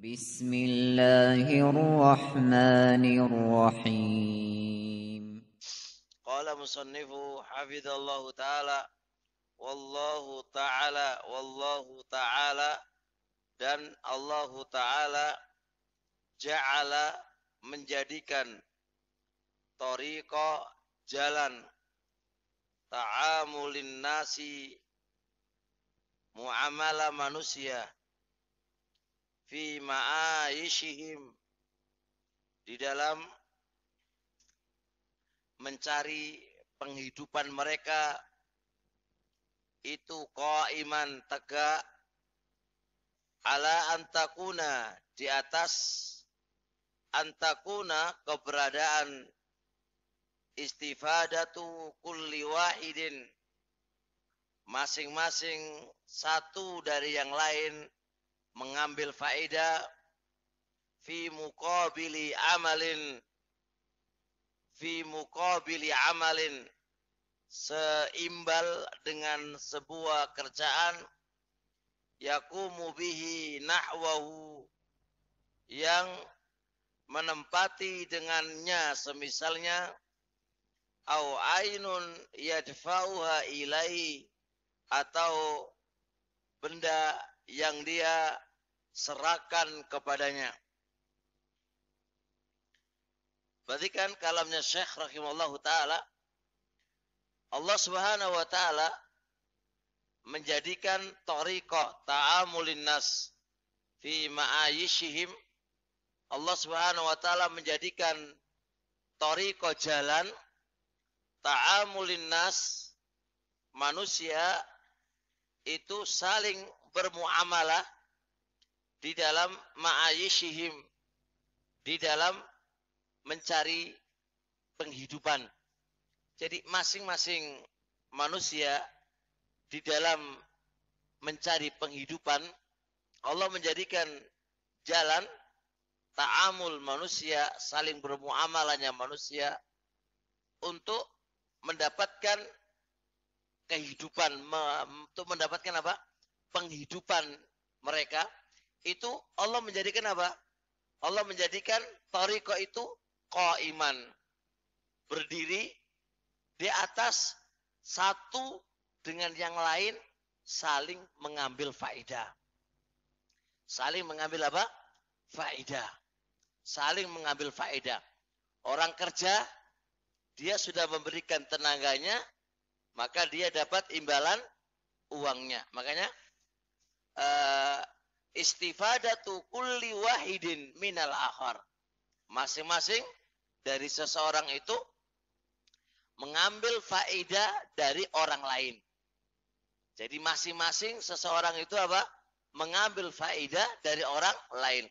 بسم الله الرحمن الرحيم قال مصنف حفظ الله تعالى والله تعالى والله تعالى dan Allah Ta'ala ja'ala menjadikan toriko jalan ta'amulin nasi muamalah manusia fi ma'aishihim di dalam mencari penghidupan mereka itu qaiman tegak ala antakuna di atas antakuna keberadaan istifadatu kulli wahidin masing-masing satu dari yang lain mengambil faedah fi muqabili amalin fi muqabili amalin seimbal dengan sebuah kerjaan yakumu bihi nahwahu yang menempati dengannya semisalnya au ainun yadfa'uha ilai atau benda yang dia serahkan kepadanya. Perhatikan kalamnya Syekh rahimallahu taala. Allah Subhanahu wa taala menjadikan toriko ta'amulin nas fi ma'ayishihim. Allah Subhanahu wa taala menjadikan toriko jalan ta'amulin nas manusia itu saling bermuamalah di dalam ma'ayishihim di dalam mencari penghidupan. Jadi masing-masing manusia di dalam mencari penghidupan Allah menjadikan jalan ta'amul manusia, saling bermuamalahnya manusia untuk mendapatkan kehidupan, untuk mendapatkan apa? penghidupan mereka itu Allah menjadikan apa? Allah menjadikan tariqah itu qaiman. Berdiri di atas satu dengan yang lain saling mengambil faedah. Saling mengambil apa? Faedah. Saling mengambil faedah. Orang kerja dia sudah memberikan tenaganya, maka dia dapat imbalan uangnya. Makanya uh, istifadatu kulli wahidin minal akhar. Masing-masing dari seseorang itu mengambil faedah dari orang lain. Jadi masing-masing seseorang itu apa? Mengambil faedah dari orang lain.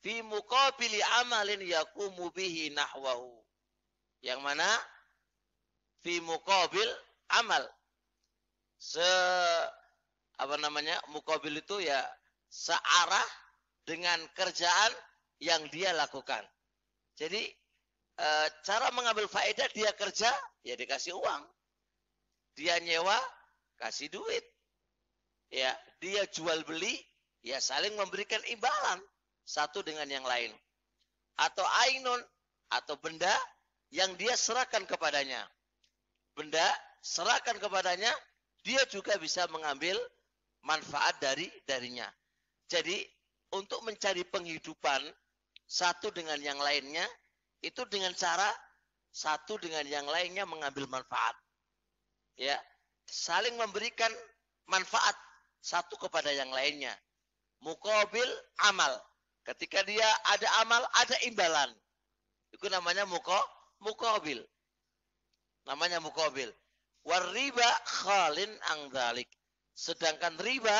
Fi muqabili amalin yakumu bihi nahwahu. Yang mana? Fi muqabil amal. Se apa namanya mukabil itu ya searah dengan kerjaan yang dia lakukan. Jadi e, cara mengambil faedah dia kerja ya dikasih uang, dia nyewa kasih duit, ya dia jual beli ya saling memberikan imbalan satu dengan yang lain atau ainun atau benda yang dia serahkan kepadanya. Benda serahkan kepadanya, dia juga bisa mengambil manfaat dari darinya. Jadi untuk mencari penghidupan satu dengan yang lainnya itu dengan cara satu dengan yang lainnya mengambil manfaat. Ya, saling memberikan manfaat satu kepada yang lainnya. Mukobil amal. Ketika dia ada amal, ada imbalan. Itu namanya muko, mukobil. Namanya mukobil. Wariba khalin angdalik. Sedangkan riba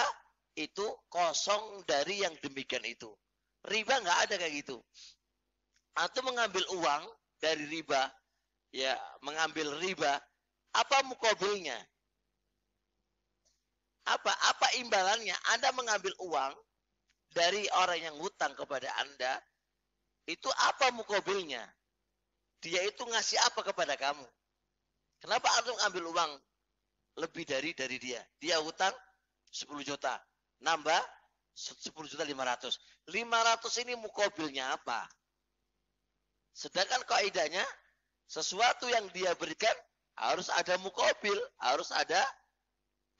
itu kosong dari yang demikian itu. Riba nggak ada kayak gitu. Atau mengambil uang dari riba, ya mengambil riba, apa mukobilnya? Apa apa imbalannya? Anda mengambil uang dari orang yang hutang kepada Anda, itu apa mukobilnya? Dia itu ngasih apa kepada kamu? Kenapa harus ngambil uang lebih dari dari dia. Dia hutang 10 juta. Nambah 10 juta 500. 500 ini mukobilnya apa? Sedangkan kaidahnya sesuatu yang dia berikan harus ada mukobil, harus ada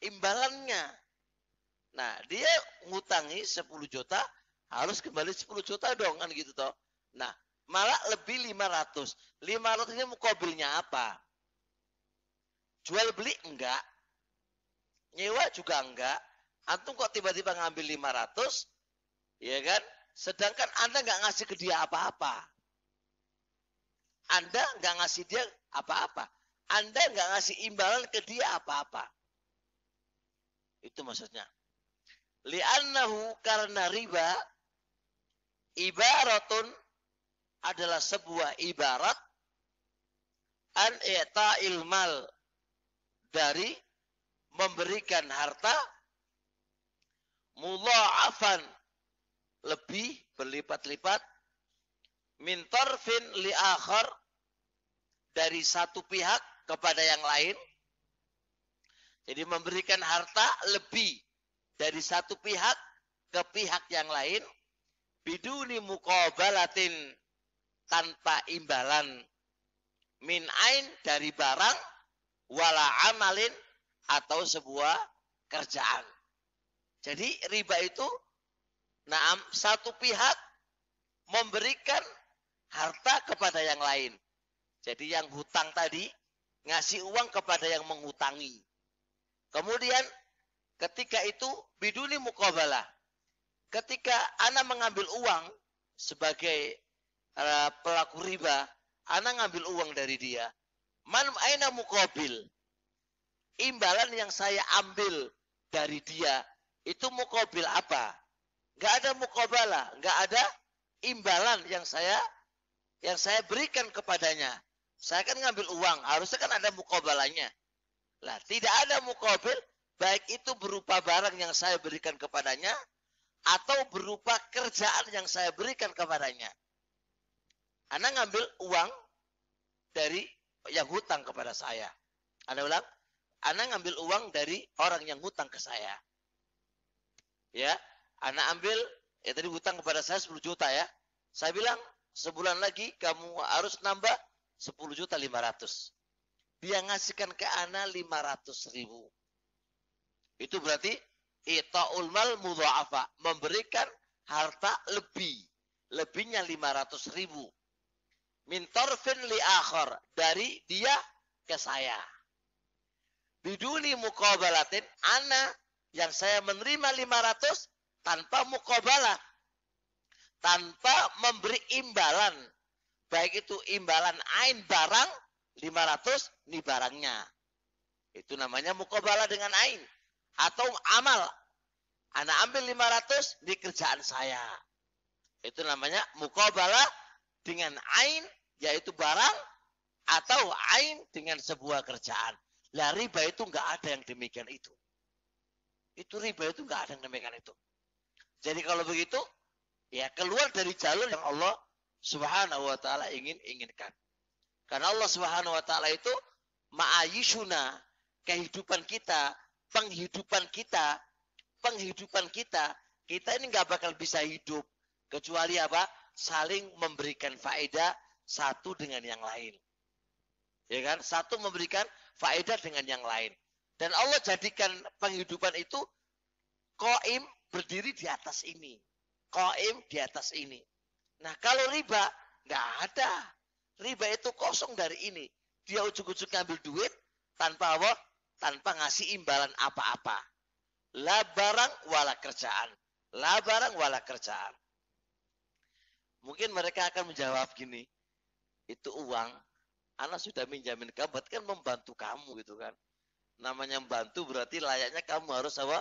imbalannya. Nah, dia ngutangi 10 juta, harus kembali 10 juta dong kan gitu toh. Nah, malah lebih 500. 500 ini mukobilnya apa? Jual beli enggak? nyewa juga enggak. Antum kok tiba-tiba ngambil 500, ya kan? Sedangkan Anda enggak ngasih ke dia apa-apa. Anda enggak ngasih dia apa-apa. Anda enggak ngasih imbalan ke dia apa-apa. Itu maksudnya. Li'annahu karena riba ibaratun adalah sebuah ibarat an mal dari memberikan harta mula'afan lebih berlipat-lipat min tarfin li akhar dari satu pihak kepada yang lain. Jadi memberikan harta lebih dari satu pihak ke pihak yang lain biduni muqabalatin tanpa imbalan min ain dari barang wala amalin atau sebuah kerjaan. Jadi riba itu naam satu pihak memberikan harta kepada yang lain. Jadi yang hutang tadi ngasih uang kepada yang menghutangi. Kemudian ketika itu biduni mukabalah. Ketika anak mengambil uang sebagai eh, pelaku riba, anak ngambil uang dari dia. Man aina mukabil? imbalan yang saya ambil dari dia itu mukobil apa? Gak ada mukobala, gak ada imbalan yang saya yang saya berikan kepadanya. Saya kan ngambil uang, harusnya kan ada mukobalanya. Lah, tidak ada mukobil, baik itu berupa barang yang saya berikan kepadanya atau berupa kerjaan yang saya berikan kepadanya. Anda ngambil uang dari yang hutang kepada saya. Anda ulang, anak ngambil uang dari orang yang hutang ke saya. Ya, anak ambil, ya tadi hutang kepada saya 10 juta ya. Saya bilang, sebulan lagi kamu harus nambah 10 juta 500. Dia ngasihkan ke anak 500 ribu. Itu berarti ita'ul mal mudha'afa. Memberikan harta lebih. Lebihnya 500 ribu. Mintorfin li akhor. Dari dia ke saya. Biduni mukobalatin ana yang saya menerima 500 tanpa mukobalah. Tanpa memberi imbalan. Baik itu imbalan ain barang 500 ini barangnya. Itu namanya mukobalah dengan ain. Atau amal. Anak ambil 500 di kerjaan saya. Itu namanya mukobalah dengan ain yaitu barang atau ain dengan sebuah kerjaan. Lah riba itu nggak ada yang demikian itu. Itu riba itu nggak ada yang demikian itu. Jadi kalau begitu, ya keluar dari jalur yang Allah Subhanahu wa taala ingin inginkan. Karena Allah Subhanahu wa taala itu ma'ayishuna, kehidupan kita, penghidupan kita, penghidupan kita, kita ini nggak bakal bisa hidup kecuali apa? saling memberikan faedah satu dengan yang lain. Ya kan? Satu memberikan faedah dengan yang lain. Dan Allah jadikan penghidupan itu koim berdiri di atas ini. Koim di atas ini. Nah kalau riba, nggak ada. Riba itu kosong dari ini. Dia ujuk-ujuk ngambil duit tanpa Allah, Tanpa ngasih imbalan apa-apa. La barang wala kerjaan. La barang wala kerjaan. Mungkin mereka akan menjawab gini. Itu uang anak sudah minjamin kamu berarti kan membantu kamu gitu kan namanya membantu berarti layaknya kamu harus apa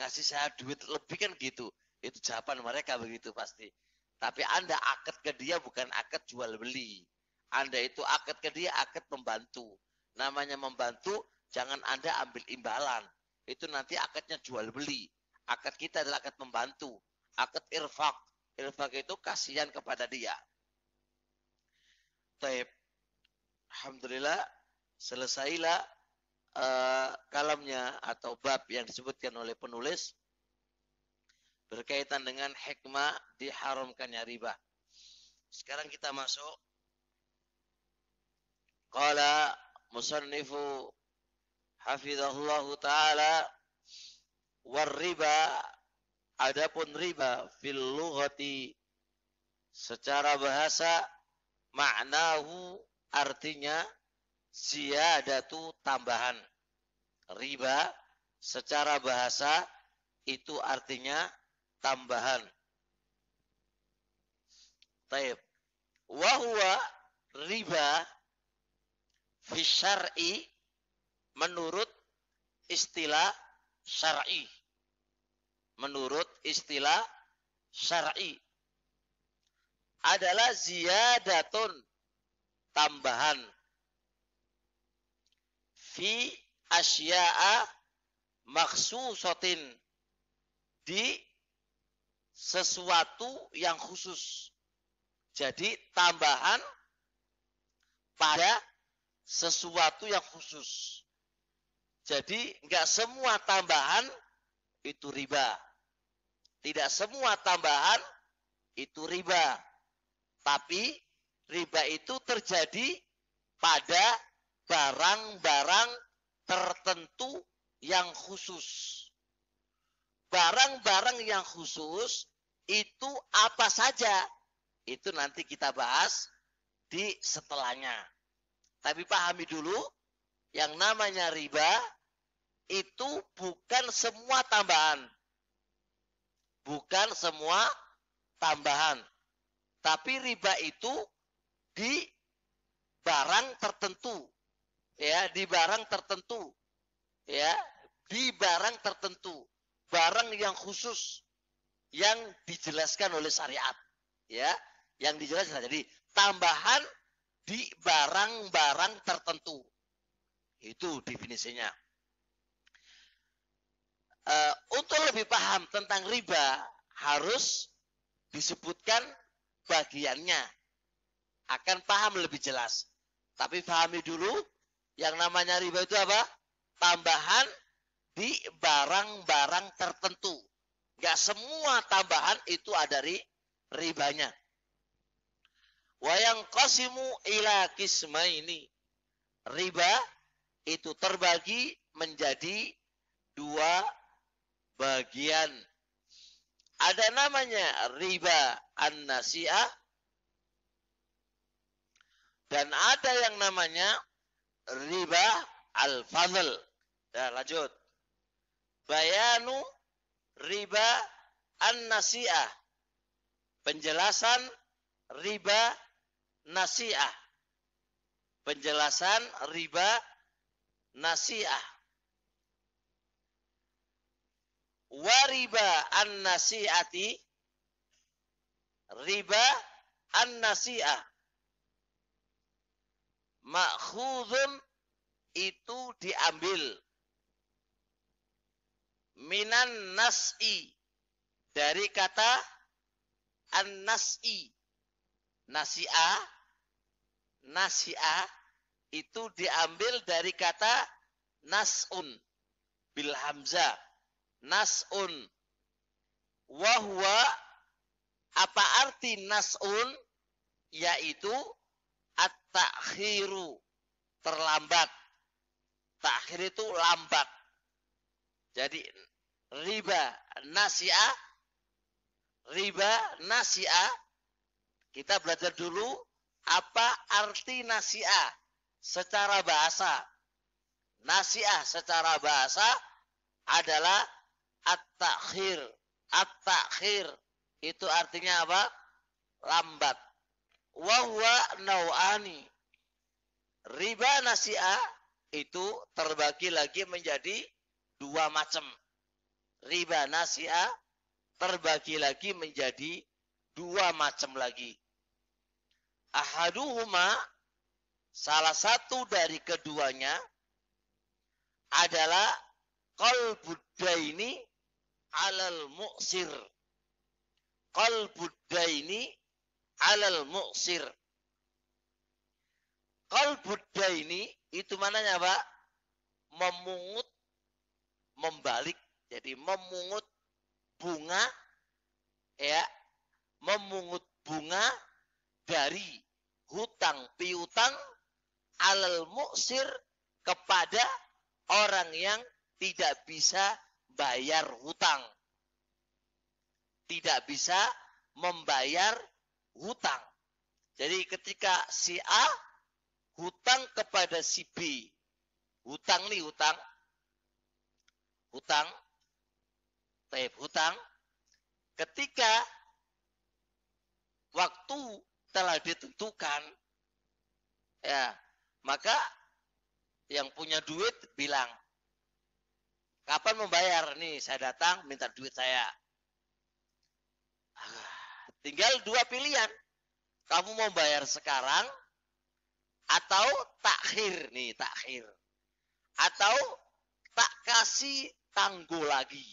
ngasih saya duit lebih kan gitu itu jawaban mereka begitu pasti tapi anda akad ke dia bukan akad jual beli anda itu akad ke dia akad membantu namanya membantu jangan anda ambil imbalan itu nanti akadnya jual beli akad kita adalah akad membantu akad irfak irfak itu kasihan kepada dia Taip. Alhamdulillah selesailah uh, kalamnya atau bab yang disebutkan oleh penulis berkaitan dengan hikmah diharamkannya riba. Sekarang kita masuk qala musannifu hafizahullahu taala war riba adapun riba fil lughati secara bahasa maknahu artinya ziyadatu tambahan. Riba secara bahasa itu artinya tambahan. Taib. Wahwa riba fisyari menurut istilah syar'i. Menurut istilah syar'i adalah ziyadatun tambahan fi asya'a maksusotin di sesuatu yang khusus. Jadi tambahan pada sesuatu yang khusus. Jadi enggak semua tambahan itu riba. Tidak semua tambahan itu riba. Tapi riba itu terjadi pada barang-barang tertentu yang khusus. Barang-barang yang khusus itu apa saja? Itu nanti kita bahas di setelahnya. Tapi pahami dulu, yang namanya riba itu bukan semua tambahan. Bukan semua tambahan. Tapi riba itu di barang tertentu ya di barang tertentu ya di barang tertentu barang yang khusus yang dijelaskan oleh syariat ya yang dijelaskan nah, jadi tambahan di barang-barang tertentu itu definisinya e, untuk lebih paham tentang riba harus disebutkan bagiannya akan paham lebih jelas. Tapi pahami dulu yang namanya riba itu apa? Tambahan di barang-barang tertentu. Gak semua tambahan itu ada ri, ribanya. Wayang kosimu ila kisma ini. Riba itu terbagi menjadi dua bagian. Ada namanya riba an-nasi'ah dan ada yang namanya riba al-fadl. Ya, lanjut. Bayanu riba an-nasi'ah. Penjelasan riba nasi'ah. Penjelasan riba nasi'ah. Wariba an-nasi'ati riba an-nasi'ah. Makhudun itu diambil minan nas'i dari kata an-nas'i nasi'a nasi'a itu diambil dari kata nas'un bil hamzah nas'un wahwa apa arti nas'un yaitu takhiru terlambat takhir itu lambat jadi riba nasia riba nasia kita belajar dulu apa arti nasia secara bahasa nasia secara bahasa adalah at-takhir at-takhir itu artinya apa lambat Wahwa nau'ani. Riba nasi'a itu terbagi lagi menjadi dua macam. Riba nasi'a terbagi lagi menjadi dua macam lagi. Ahaduhuma salah satu dari keduanya adalah ini alal mu'sir. ini alal mu'sir. Buddha ini itu mananya Pak? Memungut membalik. Jadi memungut bunga ya, memungut bunga dari hutang piutang alal mu'sir kepada orang yang tidak bisa bayar hutang. Tidak bisa membayar hutang. Jadi ketika si A hutang kepada si B, hutang nih hutang, hutang, taib hutang, ketika waktu telah ditentukan, ya maka yang punya duit bilang, kapan membayar nih saya datang minta duit saya Tinggal dua pilihan. Kamu mau bayar sekarang atau takhir nih, takhir. Atau tak kasih tangguh lagi.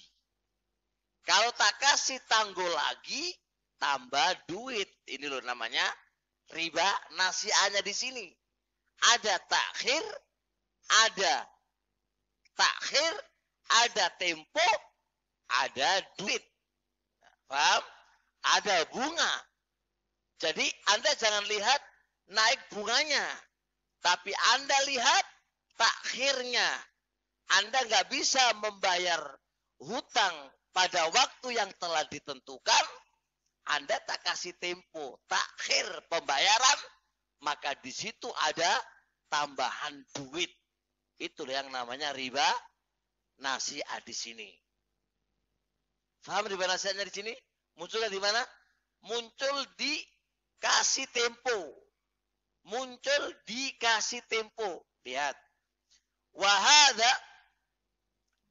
Kalau tak kasih tangguh lagi, tambah duit. Ini loh namanya riba nasiannya di sini. Ada takhir, ada takhir, ada tempo, ada duit. Nah, paham? ada bunga. Jadi Anda jangan lihat naik bunganya, tapi Anda lihat takhirnya. Anda nggak bisa membayar hutang pada waktu yang telah ditentukan, Anda tak kasih tempo, takhir pembayaran, maka di situ ada tambahan duit. Itu yang namanya riba nasi di sini. Faham riba nasi di sini? Munculnya di mana? Muncul di kasih tempo. Muncul di kasih tempo. Lihat. Wahada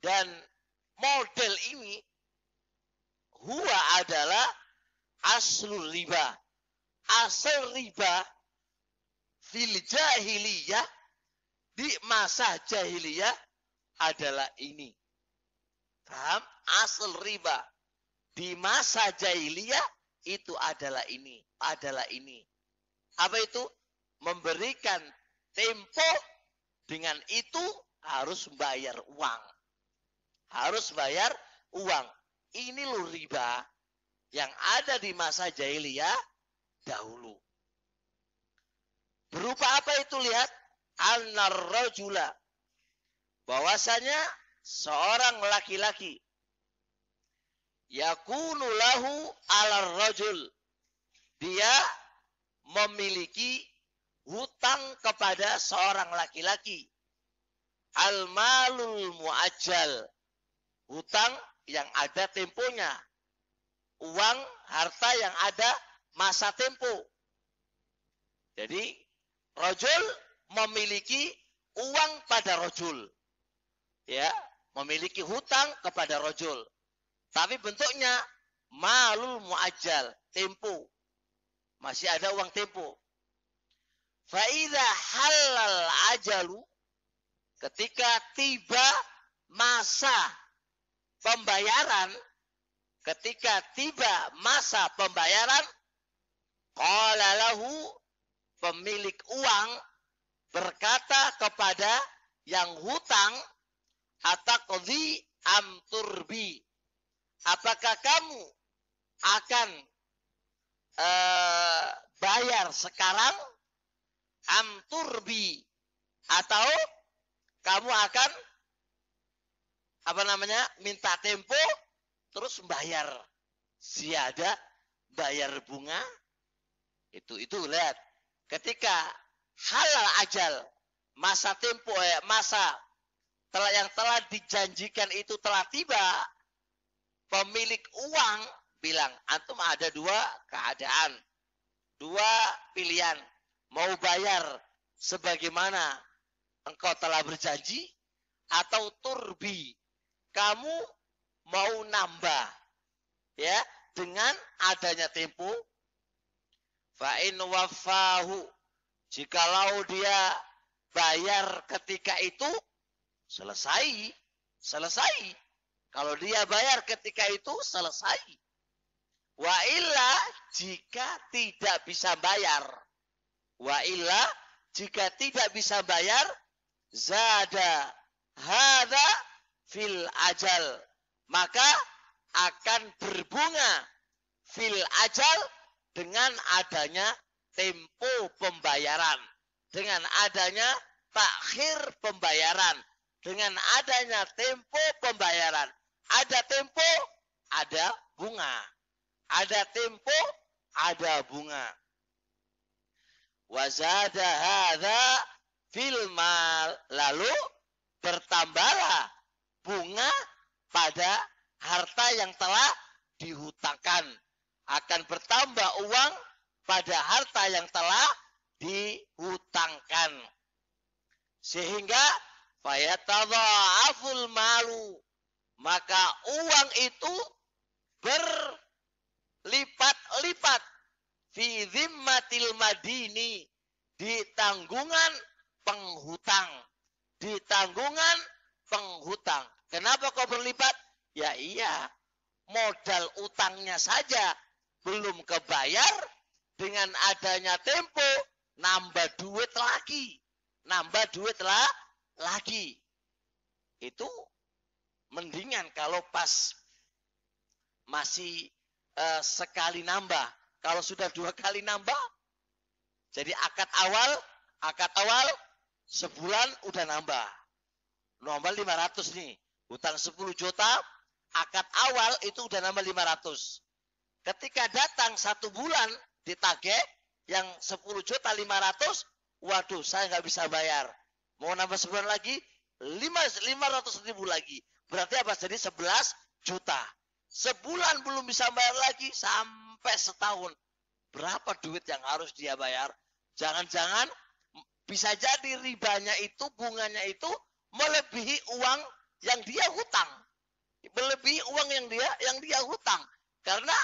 dan model ini huwa adalah aslul riba. Asal riba fil jahiliyah di masa jahiliyah adalah ini. Paham? Asal riba di masa jahiliyah itu adalah ini, adalah ini. Apa itu? Memberikan tempo dengan itu harus bayar uang. Harus bayar uang. Ini lo riba yang ada di masa jahiliyah dahulu. Berupa apa itu lihat? al narrajula Bahwasanya seorang laki-laki yakunu lahu alar rajul. Dia memiliki hutang kepada seorang laki-laki. Al malul muajjal. Hutang yang ada temponya. Uang, harta yang ada masa tempo. Jadi, rojul memiliki uang pada rojul. Ya, memiliki hutang kepada rojul. Tapi bentuknya malul muajjal, tempo. Masih ada uang tempo. Fa'idha halal ajalu, ketika tiba masa pembayaran, ketika tiba masa pembayaran, qala lahu pemilik uang berkata kepada yang hutang, atau am amturbi apakah kamu akan uh, bayar sekarang amturbi atau kamu akan apa namanya minta tempo terus bayar siada bayar bunga itu itu lihat ketika halal ajal masa tempo ya masa telah yang telah dijanjikan itu telah tiba Pemilik uang bilang, antum ada dua keadaan. Dua pilihan. Mau bayar sebagaimana engkau telah berjanji atau turbi. Kamu mau nambah ya dengan adanya tempo fa'in in wafahu jikalau dia bayar ketika itu selesai selesai kalau dia bayar ketika itu selesai. Wa illa jika tidak bisa bayar. Wa illa jika tidak bisa bayar zada hada fil ajal maka akan berbunga fil ajal dengan adanya tempo pembayaran dengan adanya takhir pembayaran dengan adanya tempo pembayaran ada tempo, ada bunga. Ada tempo, ada bunga. Wazada hadha fil mal. Lalu bertambahlah bunga pada harta yang telah dihutangkan. Akan bertambah uang pada harta yang telah dihutangkan. Sehingga fayatadha'afu maka uang itu berlipat-lipat fi zimmatil madini di tanggungan penghutang di tanggungan penghutang kenapa kau berlipat ya iya modal utangnya saja belum kebayar dengan adanya tempo nambah duit lagi nambah duit lah lagi itu Mendingan kalau pas masih uh, sekali nambah, kalau sudah dua kali nambah, jadi akad awal, akad awal sebulan udah nambah. Nambah 500 nih. Hutang 10 juta, akad awal itu udah nambah 500. Ketika datang satu bulan ditagih yang 10 juta 500, waduh saya nggak bisa bayar. Mau nambah sebulan lagi, 500 ribu lagi. Berarti apa? Jadi 11 juta. Sebulan belum bisa bayar lagi sampai setahun. Berapa duit yang harus dia bayar? Jangan-jangan bisa jadi ribanya itu, bunganya itu melebihi uang yang dia hutang. Melebihi uang yang dia yang dia hutang. Karena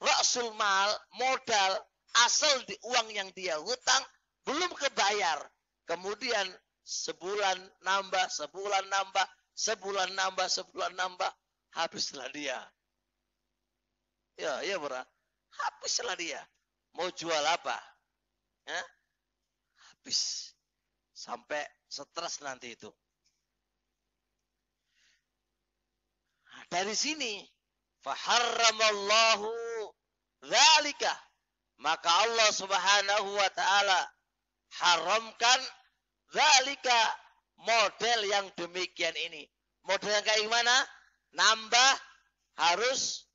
rasul mal, modal, asal di uang yang dia hutang belum kebayar. Kemudian sebulan nambah, sebulan nambah, Sebulan nambah, sebulan nambah, habislah dia. Ya, ya bro. Habislah dia. Mau jual apa? Ya? Habis. Sampai stres nanti itu. Nah, dari sini, faharramallahu dzalika. Maka Allah Subhanahu wa taala haramkan zalika model yang demikian ini. Model yang kayak gimana? Nambah harus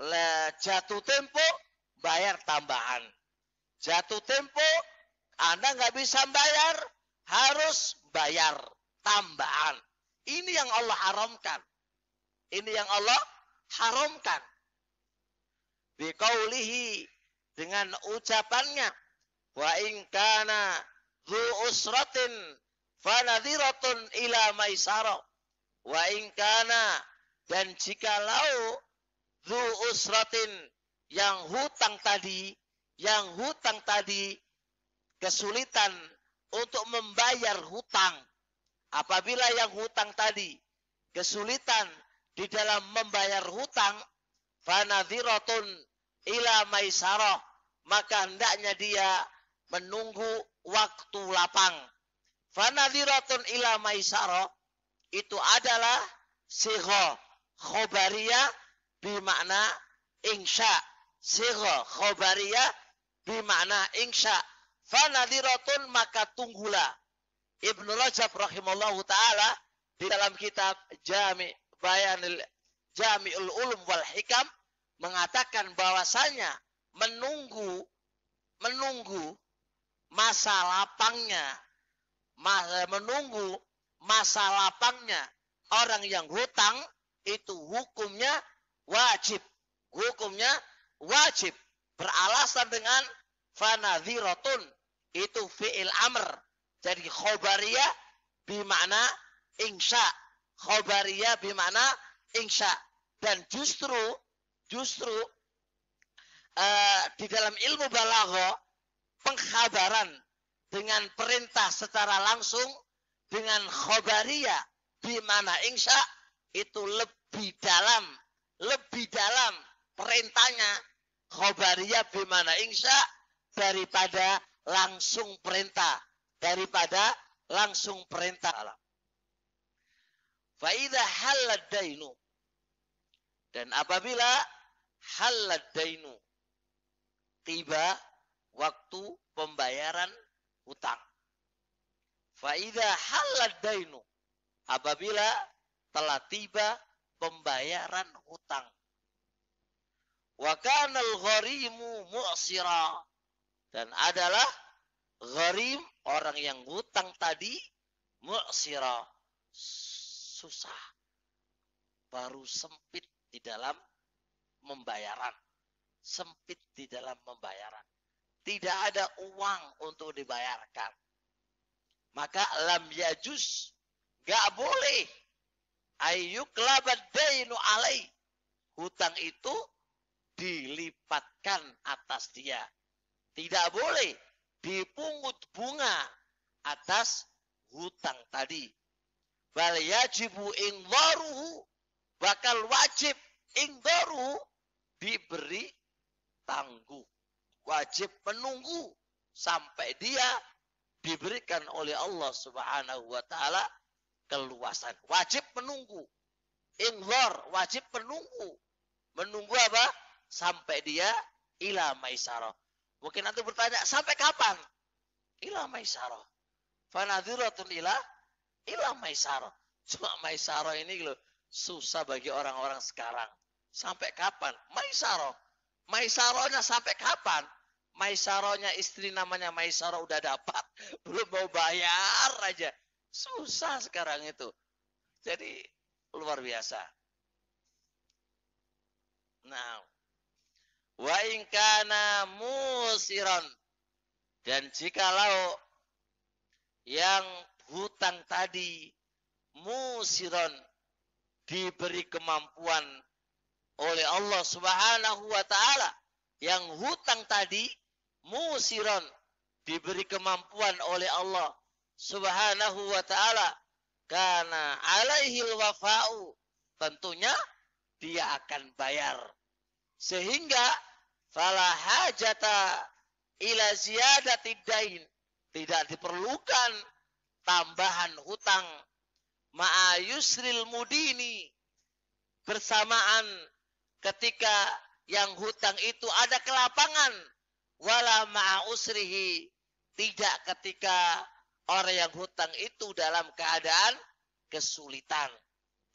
le, jatuh tempo bayar tambahan. Jatuh tempo Anda nggak bisa bayar harus bayar tambahan. Ini yang Allah haramkan. Ini yang Allah haramkan. Bikaulihi dengan ucapannya wa ingkana kana fanadhiratun ila maisara wa ingkana dan jikalau dhu usratin yang hutang tadi yang hutang tadi kesulitan untuk membayar hutang apabila yang hutang tadi kesulitan di dalam membayar hutang fanadhiratun ila maisara maka hendaknya dia menunggu waktu lapang Fanadiratun ila maisaro itu adalah sigo khobariyah bimakna insya. Sigo khobariyah bimakna insya. Fanadiratun maka tunggulah. Ibnu Rajab rahimallahu taala di dalam kitab Jami Bayanil Jami'ul Ulum wal Hikam mengatakan bahwasanya menunggu menunggu masa lapangnya Eh, menunggu masa lapangnya orang yang hutang itu hukumnya wajib. Hukumnya wajib beralasan dengan fana zirotun. itu fi'il amr. Jadi khobaria bimana insya. khobaria bimana insya. Dan justru justru uh, di dalam ilmu balago pengkhabaran dengan perintah secara langsung dengan khobaria, di mana insya itu lebih dalam lebih dalam perintahnya khobaria, di mana insya daripada langsung perintah daripada langsung perintah alam. Faida haladainu dan apabila haladainu tiba waktu pembayaran utang. Faida halad dainu. Apabila telah tiba pembayaran utang. Wa kanal gharimu mu'sira. Dan adalah gharim orang yang utang tadi mu'sira susah baru sempit di dalam membayaran sempit di dalam pembayaran tidak ada uang untuk dibayarkan. Maka lam yajus. Gak boleh. ayuk labat dainu alai. Hutang itu dilipatkan atas dia. Tidak boleh dipungut bunga atas hutang tadi. Bal yajibu ingdaruhu. Bakal wajib ingdaruhu diberi tangguh wajib menunggu sampai dia diberikan oleh Allah Subhanahu wa taala keluasan. Wajib menunggu. Inglor, wajib menunggu. Menunggu apa? Sampai dia ila maisarah. Mungkin nanti bertanya, sampai kapan? Ila maisarah. Fanadhiratun ila ila maisarah. Cuma maisarah ini loh, susah bagi orang-orang sekarang. Sampai kapan? Maisarah. Maisarahnya sampai kapan? Maisaronya istri namanya Maisaro udah dapat. Belum mau bayar aja. Susah sekarang itu. Jadi luar biasa. Nah, wa ingkana musiron dan jikalau yang hutang tadi musiron diberi kemampuan oleh Allah Subhanahu wa taala yang hutang tadi musiran diberi kemampuan oleh Allah Subhanahu wa taala karena alaihil wafa'u tentunya dia akan bayar sehingga fala hajata ila ziyadati dain tidak diperlukan tambahan hutang maayusril mudini bersamaan ketika yang hutang itu ada kelapangan wala ma'a usrihi tidak ketika orang yang hutang itu dalam keadaan kesulitan.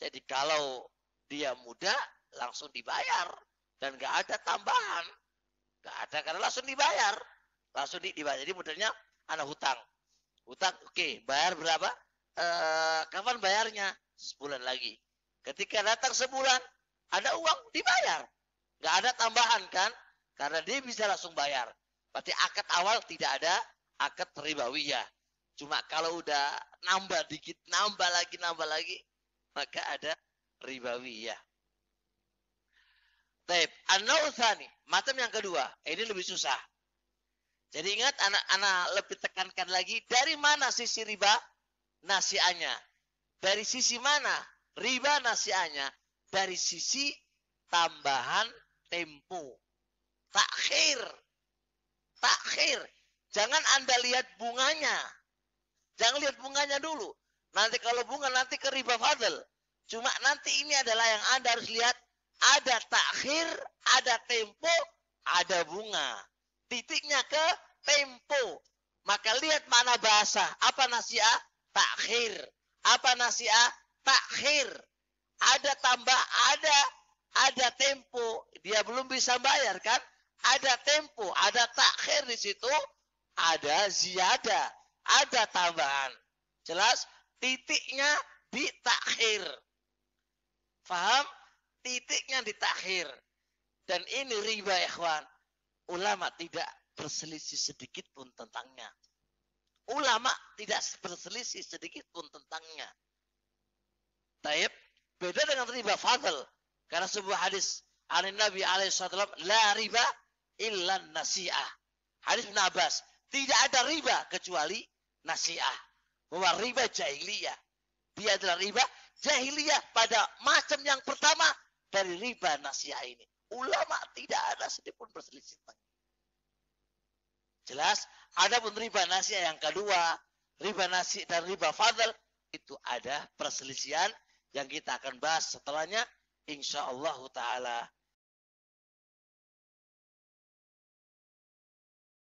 Jadi kalau dia muda langsung dibayar dan nggak ada tambahan, nggak ada karena langsung dibayar, langsung dibayar. Jadi modelnya anak hutang, hutang oke okay, bayar berapa? E, kapan bayarnya? Sebulan lagi. Ketika datang sebulan ada uang dibayar, nggak ada tambahan kan? Karena dia bisa langsung bayar. Berarti akad awal tidak ada akad ribawiyah. Cuma kalau udah nambah dikit, nambah lagi, nambah lagi, maka ada ribawiyah. Taib. An-Nauthani, Macam yang kedua. Eh, ini lebih susah. Jadi ingat anak-anak lebih tekankan lagi dari mana sisi riba nasiannya. Dari sisi mana riba nasiannya? Dari sisi tambahan tempo. Takhir. Takhir. Jangan Anda lihat bunganya. Jangan lihat bunganya dulu. Nanti kalau bunga nanti ke riba fadl. Cuma nanti ini adalah yang Anda harus lihat. Ada takhir, ada tempo, ada bunga. Titiknya ke tempo. Maka lihat mana bahasa. Apa nasiah? Takhir. Apa nasiah? Takhir. Ada tambah, ada ada tempo. Dia belum bisa bayar kan? Ada tempo, ada takhir di situ, ada ziyada, ada tambahan. Jelas? Titiknya di takhir. Faham? Titiknya di takhir. Dan ini riba ikhwan. Ulama tidak berselisih sedikit pun tentangnya. Ulama tidak berselisih sedikit pun tentangnya. Taib, beda dengan riba fadl. Karena sebuah hadis alin Nabi alaihissalam, la riba Ilan nasi'ah. Hadis bin Abbas, tidak ada riba kecuali nasi'ah. Bahwa riba jahiliyah. Dia adalah riba jahiliyah pada macam yang pertama dari riba nasi'ah ini. Ulama tidak ada sedikit pun berselisih. Jelas, ada pun riba nasi'ah yang kedua, riba nasi dan riba fadl itu ada perselisihan yang kita akan bahas setelahnya insyaallah taala.